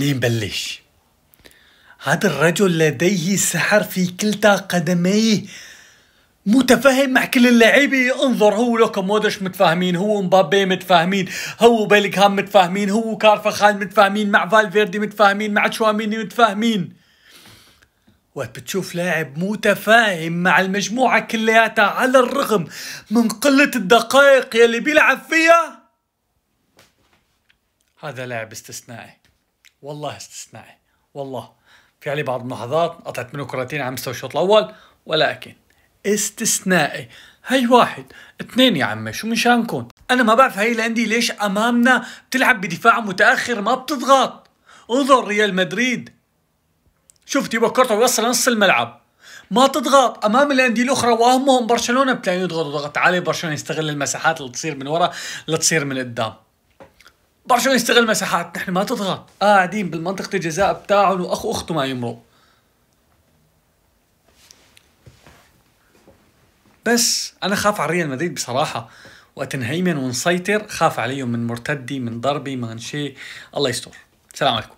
منين نبلش هذا الرجل لديه سحر في كلتا قدميه متفاهم مع كل اللعيبة انظر هو لوكا مودش متفاهمين هو مبابي متفاهمين هو بيلغهام متفاهمين هو كارفخال متفاهمين مع فالفيردي متفاهمين مع تشواميني متفاهمين وقت بتشوف لاعب متفاهم مع المجموعة كلياتها على الرغم من قلة الدقائق يلي بيلعب فيها هذا لاعب استثنائي والله استثنائي والله في عليه بعض اللحظات قطعت منه كرتين على مستوى الشوط الاول ولكن استثنائي هي واحد اثنين يا عمي شو مشانكم انا ما بعرف هي الانديه ليش امامنا بتلعب بدفاع متاخر ما بتضغط انظر ريال مدريد شفت تيبو كورتا نص الملعب ما تضغط امام الانديه الاخرى واهمهم برشلونه بتلاقيه يضغط ضغط عالي برشلونه يستغل المساحات اللي تصير من ورا اللي تصير من قدام برشا يستغل مساحات نحن ما تضغط قاعدين آه بالمنطقة الجزاء بتاعهم واخو اخته ما يمرق بس انا خاف على ريال مدريد بصراحة وقت نهيمن ونسيطر خاف عليهم من مرتدي من ضربي من شيء الله يستر سلام عليكم